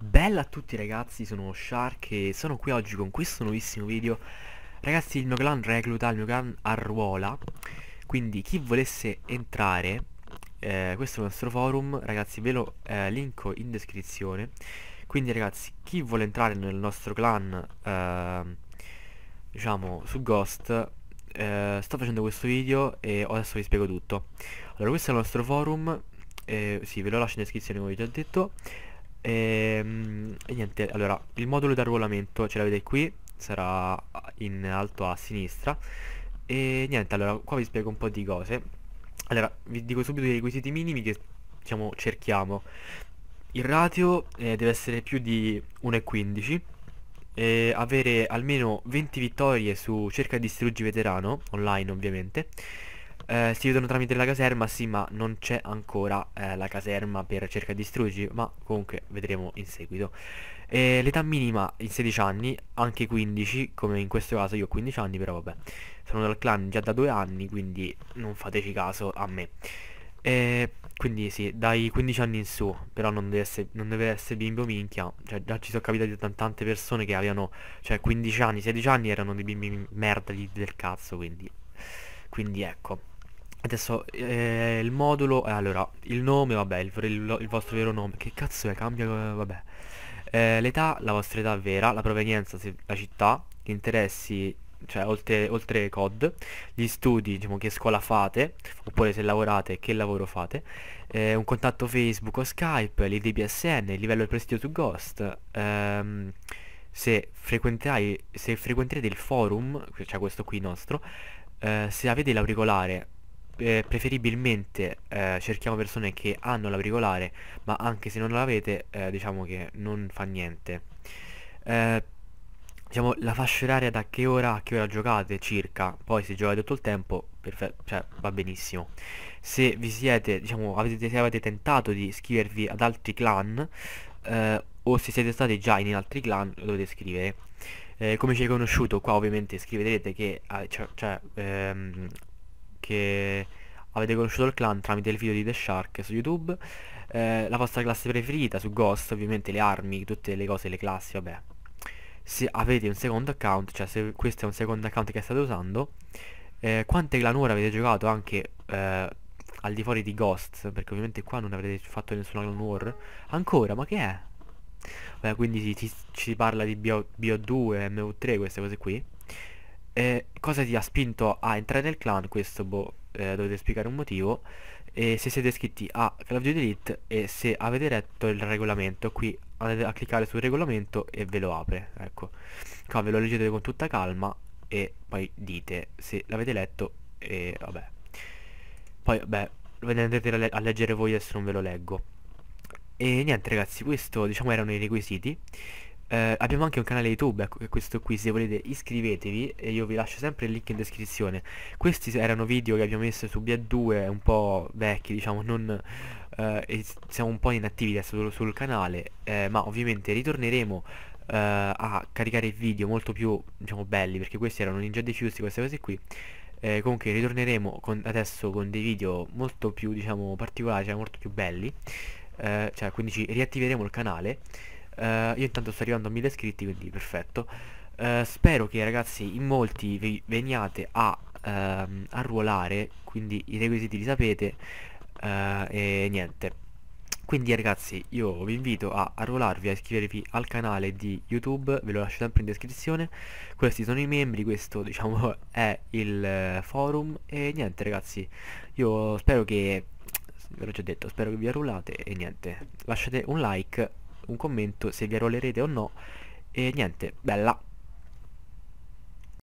Bella a tutti ragazzi, sono Shark e sono qui oggi con questo nuovissimo video Ragazzi il mio clan recluta, il mio clan arruola Quindi chi volesse entrare, eh, questo è il nostro forum Ragazzi ve lo eh, linko in descrizione Quindi ragazzi chi vuole entrare nel nostro clan eh, diciamo su Ghost eh, sto facendo questo video e adesso vi spiego tutto allora questo è il nostro forum eh, sì ve lo lascio in descrizione come vi ho già detto e, ehm, e niente allora il modulo di arruolamento ce l'avete qui sarà in alto a sinistra e niente allora qua vi spiego un po' di cose allora vi dico subito i requisiti minimi che diciamo cerchiamo il ratio eh, deve essere più di 1,15 eh, avere almeno 20 vittorie su cerca distruggi veterano, online ovviamente. Eh, si vedono tramite la caserma, sì ma non c'è ancora eh, la caserma per cerca distruggi, ma comunque vedremo in seguito. Eh, l'età minima in 16 anni, anche 15, come in questo caso io ho 15 anni, però vabbè, sono dal clan già da 2 anni, quindi non fateci caso a me. E quindi sì, dai 15 anni in su, però non deve essere, non deve essere bimbo minchia, cioè già ci sono capitati capitate tante persone che avevano, cioè 15 anni, 16 anni erano dei bimbi merda del cazzo, quindi, quindi ecco. Adesso eh, il modulo, eh, allora, il nome, vabbè, il, il, il, vostro vero nome, che cazzo è, cambia, vabbè. Eh, l'età, la vostra età vera, la provenienza, la città, gli interessi, cioè oltre, oltre COD, gli studi, diciamo che scuola fate, oppure se lavorate che lavoro fate, eh, un contatto Facebook o Skype, l'IDBSN, il livello del prestigio su Ghost, ehm, se, frequenterai, se frequenterete il forum, cioè questo qui nostro, eh, se avete l'auricolare, eh, preferibilmente eh, cerchiamo persone che hanno l'auricolare, ma anche se non l'avete, eh, diciamo che non fa niente. Eh, diciamo, la fascia oraria da che ora a che ora giocate circa, poi se giocate tutto il tempo, perfetto, cioè va benissimo. Se vi siete, diciamo, avete, se avete tentato di iscrivervi ad altri clan, eh, o se siete stati già in altri clan, lo dovete scrivere. Eh, come ci hai conosciuto qua ovviamente scriverete che, eh, cioè, cioè, ehm, che avete conosciuto il clan tramite il video di The Shark su YouTube, eh, la vostra classe preferita su Ghost, ovviamente le armi, tutte le cose, le classi, vabbè, se avete un secondo account, cioè se questo è un secondo account che state usando, eh, quante glanure avete giocato anche eh, al di fuori di Ghost, perché ovviamente qua non avrete fatto nessuna clan war, ancora, ma che è? Beh, quindi si, ci si parla di BO, BO2, MO3, queste cose qui eh, cosa ti ha spinto a entrare nel clan? Questo boh, eh, dovete spiegare un motivo. E se siete iscritti a Call of Duty Elite e se avete letto il regolamento, qui andate a cliccare sul regolamento e ve lo apre. Ecco, qua ve lo leggete con tutta calma e poi dite se l'avete letto e vabbè. Poi beh, andrete a, a leggere voi adesso non ve lo leggo. E niente ragazzi, questo diciamo erano i requisiti eh, abbiamo anche un canale youtube ecco, questo qui se volete iscrivetevi e io vi lascio sempre il link in descrizione questi erano video che abbiamo messo su BA2 un po' vecchi diciamo non eh, siamo un po' inattivi adesso sul, sul canale eh, ma ovviamente ritorneremo eh, a caricare video molto più diciamo belli perché questi erano Ninja Diffusi queste cose qui eh, comunque ritorneremo con, adesso con dei video molto più diciamo particolari cioè molto più belli eh, cioè quindi riattiveremo il canale Uh, io intanto sto arrivando a 1000 iscritti, quindi perfetto. Uh, spero che ragazzi in molti vi veniate a uh, arruolare, quindi i requisiti li sapete eh, e niente. Quindi ragazzi io vi invito a arruolarvi, a iscrivervi al canale di YouTube, ve lo lascio sempre in descrizione. Questi sono i membri, questo diciamo è il forum e niente ragazzi, io spero che, ve l'ho già detto, spero che vi arruolate e niente. Lasciate un like un commento se vi arruolerete o no. E niente, bella.